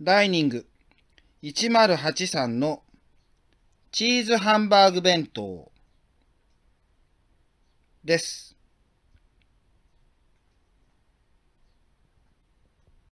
ダイニング1083のチーズハンバーグ弁当です。